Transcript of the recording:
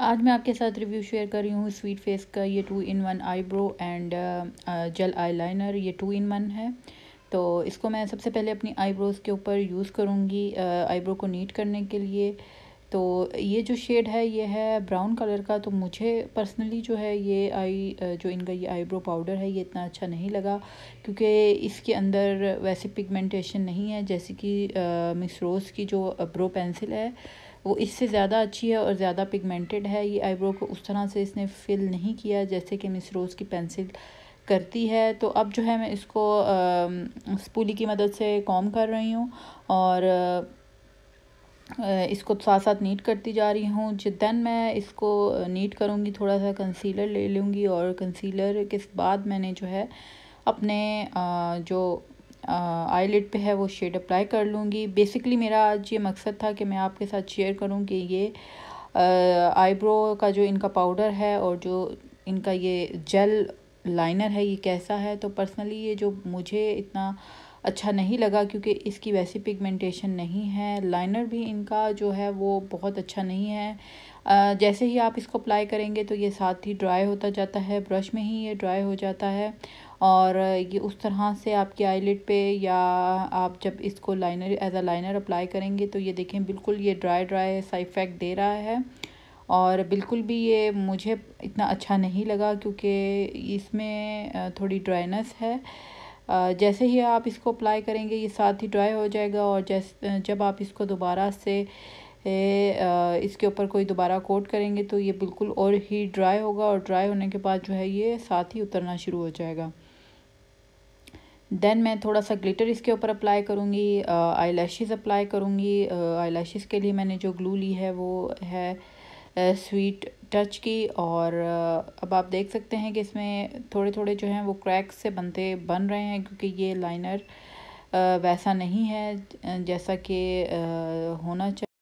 आज मैं आपके साथ रिव्यू शेयर कर रही हूँ स्वीट फेस का ये two in one eyebrow and gel eyeliner ये टू इन वन है तो इसको मैं सबसे पहले अपनी आईब्रोज़ के ऊपर यूज़ करूँगी आईब्रो uh, को नीट करने के लिए तो ये जो शेड है ये है ब्राउन कलर का तो मुझे पर्सनली जो है ये आई uh, जो इनका ये आईब्रो पाउडर है ये इतना अच्छा नहीं लगा क्योंकि इसके अंदर वैसे पिगमेंटेशन नहीं है जैसे कि मिस uh, रोज़ की जो ब्रो पेंसिल है वो इससे ज़्यादा अच्छी है और ज़्यादा पिगमेंटेड है ये आईब्रो को उस तरह से इसने फिल नहीं किया जैसे कि मिस रोज़ की पेंसिल करती है तो अब जो है मैं इसको स्पूली की मदद से कॉम कर रही हूँ और इसको साथ साथ नीट करती जा रही हूँ दैन मैं इसको नीट करूँगी थोड़ा सा कंसीलर ले लूँगी और कंसीलर के बाद मैंने जो है अपने जो आई लिड पर है वो शेड अप्लाई कर लूँगी बेसिकली मेरा आज ये मकसद था कि मैं आपके साथ शेयर करूँ कि ये आईब्रो का जो इनका पाउडर है और जो इनका ये जेल लाइनर है ये कैसा है तो पर्सनली ये जो मुझे इतना अच्छा नहीं लगा क्योंकि इसकी वैसी पिगमेंटेशन नहीं है लाइनर भी इनका जो है वो बहुत अच्छा नहीं है जैसे ही आप इसको अप्लाई करेंगे तो ये साथ ही ड्राई होता जाता है ब्रश में ही ये ड्राई हो जाता है और ये उस तरह से आपके आईलिट पे या आप जब इसको liner as a liner apply करेंगे तो ये देखें बिल्कुल ये ड्राई ड्राई सा इफ़ेक्ट दे रहा है और बिल्कुल भी ये मुझे इतना अच्छा नहीं लगा क्योंकि इसमें थोड़ी ड्राइनेस है जैसे ही आप इसको अप्लाई करेंगे ये साथ ही ड्राई हो जाएगा और जैसे जब आप इसको दोबारा से इसके ऊपर कोई दोबारा कोट करेंगे तो ये बिल्कुल और ही ड्राई होगा और ड्राई होने के बाद जो है ये साथ ही उतरना शुरू हो जाएगा देन मैं थोड़ा सा ग्लिटर इसके ऊपर अप्लाई करूँगी आई लैशेज़ अप्लाई करूँगी आई लैशेज़ के लिए मैंने जो ग्लू ली है वो है स्वीट टच की और अब आप देख सकते हैं कि इसमें थोड़े थोड़े जो हैं वो क्रैक्स से बनते बन रहे हैं क्योंकि ये लाइनर वैसा नहीं है जैसा कि होना चाहिए